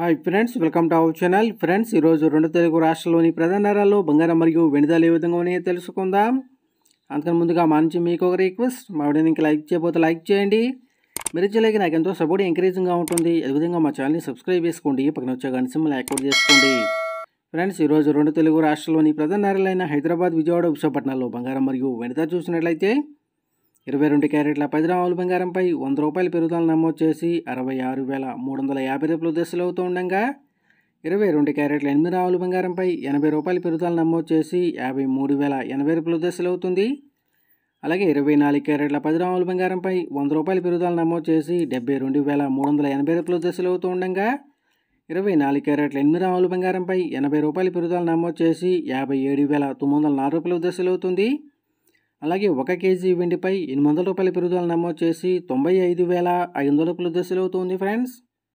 hi friends welcome to our channel friends ఈరోజు రెండు తెలుగు రాష్ట్రంలోని ప్రధాన నగరాల్లో బంగారం మరియు వెనుదలు ఏ విధంగా ఉన్నాయో తెలుసుకుందాం అంతకు ముందుగా మా నుంచి మీకు ఒక రిక్వెస్ట్ మా ఇంకా లైక్ చేయబోతే లైక్ చేయండి మీరు చేయలేక నాకు ఎంతో సపోర్ట్ ఎంకరేజింగ్గా ఉంటుంది అదేవిధంగా మా ఛానల్ని సబ్స్క్రైబ్ చేసుకోండి పక్కన వచ్చే గంట సింబల్ యాక్టివేట్ చేసుకోండి ఫ్రెండ్స్ ఈరోజు రెండు తెలుగు రాష్ట్రాల్లోని ప్రధాన నగరాలైన హైదరాబాద్ విజయవాడ విశాఖపట్నంలో బంగారం మరియు వెనుద చూసినట్లయితే ఇరవై రెండు క్యారెట్ల పది గ్రాముల బంగారంపై వంద రూపాయల పెరుగుదల నమోదు చేసి అరవై ఆరు వేల మూడు వందల యాభై రూపాయలు దశలు అవుతూ ఉండగా ఇరవై రెండు క్యారెట్ల ఎనిమిది గ్రాముల బంగారంపై ఎనభై రూపాయల పెరుగుదల నమోదు చేసి యాభై మూడు వేల ఎనభై రూపాయలు దశలు అవుతుంది అలాగే ఇరవై నాలుగు క్యారెట్ల పది గ్రాముల బంగారంపై వంద రూపాయల పెరుగుదల నమోదు చేసి డెబ్బై రెండు వేల మూడు వందల ఎనభై రూపాయలు దశలు అవుతూ ఉండగా ఇరవై నాలుగు క్యారెట్ల ఎనిమిది గ్రాముల బంగారంపై ఎనభై రూపాయల పెరుగుదల నమోదు చేసి యాభై ఏడు వేల తొమ్మిది వందల నాలుగు రూపాయలు దశలు అవుతుంది అలాగే ఒక కేజీ వెండిపై ఎనిమిది వందల రూపాయల పెరుగుదల నమోదు చేసి తొంభై ఐదు వేల ఐదు వందల రూపాయలు దశలవుతుంది ఫ్రెండ్స్